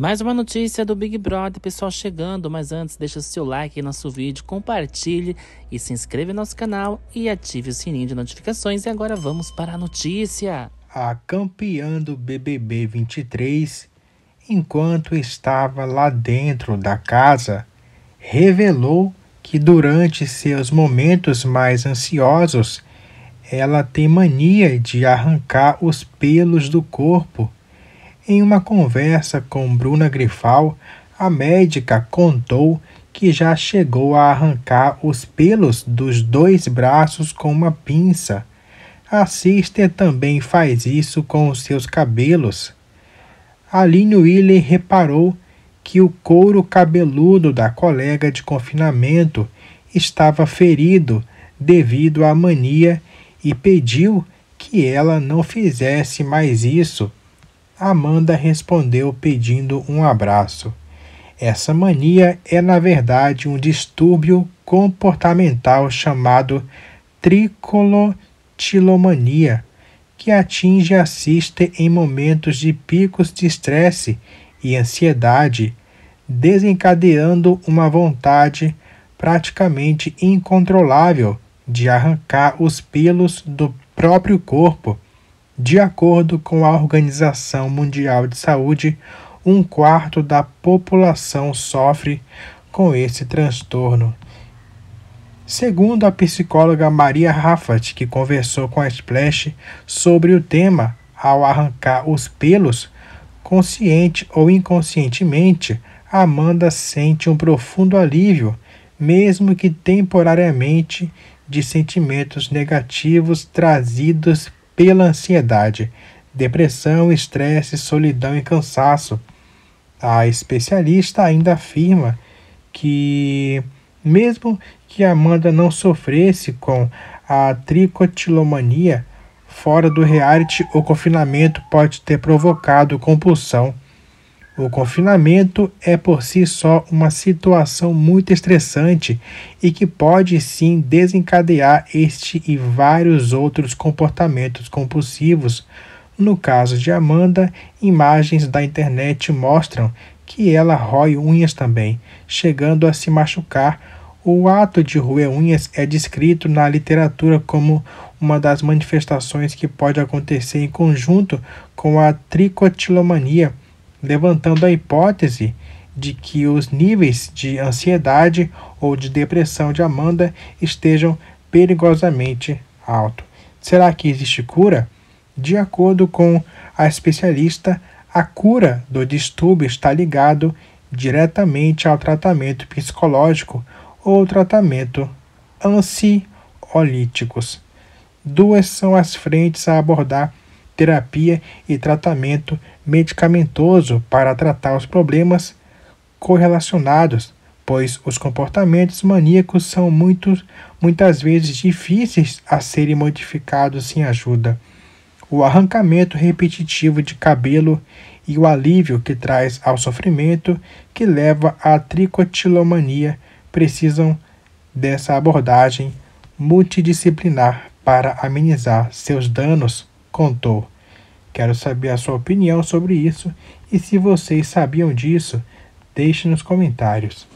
Mais uma notícia do Big Brother, pessoal, chegando. Mas antes, deixa seu like no nosso vídeo, compartilhe e se inscreva no nosso canal e ative o sininho de notificações. E agora vamos para a notícia. A campeã do BBB 23, enquanto estava lá dentro da casa, revelou que durante seus momentos mais ansiosos, ela tem mania de arrancar os pelos do corpo em uma conversa com Bruna Grifal, a médica contou que já chegou a arrancar os pelos dos dois braços com uma pinça. A sister também faz isso com os seus cabelos. Aline Willey reparou que o couro cabeludo da colega de confinamento estava ferido devido à mania e pediu que ela não fizesse mais isso Amanda respondeu pedindo um abraço. Essa mania é, na verdade, um distúrbio comportamental chamado tricolotilomania, que atinge a cista em momentos de picos de estresse e ansiedade, desencadeando uma vontade praticamente incontrolável de arrancar os pelos do próprio corpo de acordo com a Organização Mundial de Saúde, um quarto da população sofre com esse transtorno. Segundo a psicóloga Maria Raffat, que conversou com a Splash sobre o tema ao arrancar os pelos, consciente ou inconscientemente, Amanda sente um profundo alívio, mesmo que temporariamente, de sentimentos negativos trazidos pela ansiedade, depressão, estresse, solidão e cansaço. A especialista ainda afirma que, mesmo que Amanda não sofresse com a tricotilomania, fora do reality, o confinamento pode ter provocado compulsão o confinamento é por si só uma situação muito estressante e que pode sim desencadear este e vários outros comportamentos compulsivos. No caso de Amanda, imagens da internet mostram que ela rói unhas também, chegando a se machucar. O ato de roer unhas é descrito na literatura como uma das manifestações que pode acontecer em conjunto com a tricotilomania levantando a hipótese de que os níveis de ansiedade ou de depressão de Amanda estejam perigosamente altos. Será que existe cura? De acordo com a especialista, a cura do distúrbio está ligado diretamente ao tratamento psicológico ou tratamento ansiolíticos. Duas são as frentes a abordar terapia e tratamento medicamentoso para tratar os problemas correlacionados, pois os comportamentos maníacos são muito, muitas vezes difíceis a serem modificados sem ajuda. O arrancamento repetitivo de cabelo e o alívio que traz ao sofrimento que leva à tricotilomania precisam dessa abordagem multidisciplinar para amenizar seus danos contou. Quero saber a sua opinião sobre isso e se vocês sabiam disso, deixe nos comentários.